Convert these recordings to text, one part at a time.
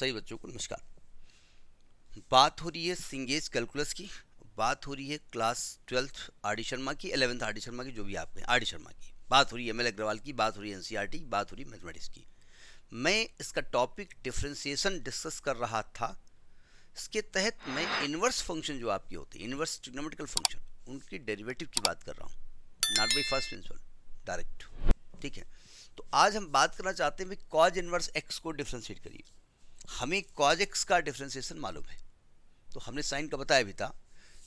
सभी बच्चों को नमस्कार बात हो रही है सिंगेज कैलकुलस की बात हो रही है class twelfth R D Sharma की एलेवंथ आर डी शर्मा की जो भी आपने आर डी शर्मा की बात हो रही है एम एल अग्रवाल की बात हो रही है टी e बात हो रही है मैथमेटिक्स की मैं इसका टॉपिक डिफ्रेंसिएशन डिस्कस कर रहा था इसके तहत मैं इन्वर्स फंक्शन जो आपकी होती है इन्वर्स ट्रिग्नोमेटिकल फंक्शन उनकी डेरिवेटिव की बात कर रहा हूँ not by first principle direct ठीक है तो आज हम बात करना चाहते हैं कॉज इन्वर्स एक्स को डिफ्रेंशिएट करिए हमें कॉज एक्स का डिफ्रेंसिएशन मालूम है तो हमने साइन का बताया भी था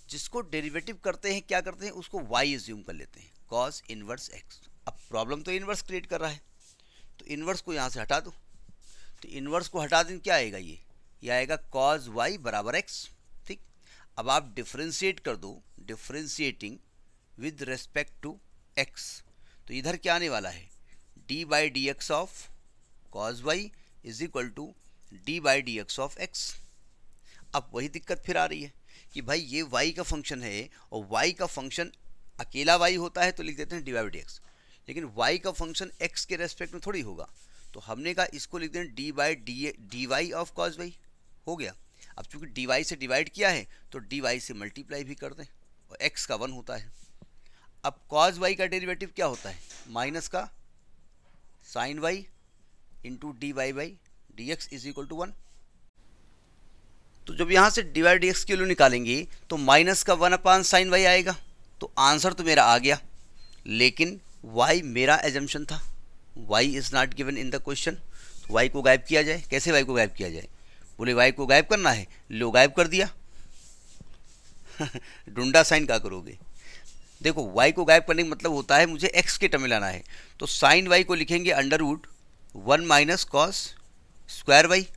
जिसको डेरिवेटिव करते हैं क्या करते हैं उसको वाई एज्यूम कर लेते हैं कॉज इनवर्स एक्स अब प्रॉब्लम तो इनवर्स क्रिएट कर रहा है तो इनवर्स को यहाँ से हटा दो तो इनवर्स को हटा दें क्या आएगा ये ये आएगा कॉज वाई बराबर एक्स ठीक अब आप डिफ्रेंशिएट कर दो differentiating with respect to x तो इधर क्या आने वाला है d by d x of cos y is equal to d by d x of x अब वही दिक्कत फिर आ रही है कि भाई ये वाई का फंक्शन है और वाई का फंक्शन अकेला वाई होता है तो लिख देते हैं डी बाई डी एक्स लेकिन वाई का फंक्शन एक्स के रेस्पेक्ट में थोड़ी होगा तो हमने कहा इसको लिख हैं d by d d y of cos y हो गया अब चूंकि डी वाई से डिवाइड किया है तो डी वाई से मल्टीप्लाई भी कर दें और एक्स का वन होता है अब कॉज वाई का डेरिवेटिव क्या होता है माइनस का sine y into d y by d x is equal to one तो जब यहाँ से डिवाइड डी एक्स की वैल्यू निकालेंगे तो माइनस का वन अपान साइन वाई आएगा तो आंसर तो मेरा आ गया लेकिन वाई मेरा एजम्पन था y is not given in the question तो वाई को गायब किया जाए कैसे वाई को गायब किया जाए बोले वाई को गायब करना है लो गायब कर दिया डुंडा साइन क्या करोगे देखो वाई को गायब करने का मतलब होता है मुझे एक्स के टर्म लाना है तो साइन वाई को लिखेंगे under root one minus cos square y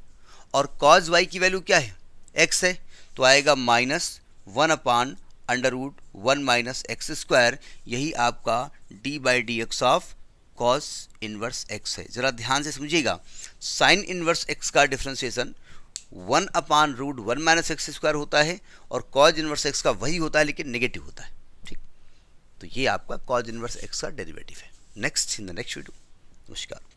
और कॉज वाई की वैल्यू क्या है एक्स है तो आएगा minus one upon under root one minus x square यही आपका d by d x of cos inverse x है ज़रा ध्यान से समझिएगा साइन इनवर्स एक्स का differentiation one upon root one minus x square होता है और कॉज इनवर्स एक्स का वही होता है लेकिन नेगेटिव होता है ठीक तो ये आपका कॉज इनवर्स एक्स का डेरिवेटिव है next in the next video नमस्कार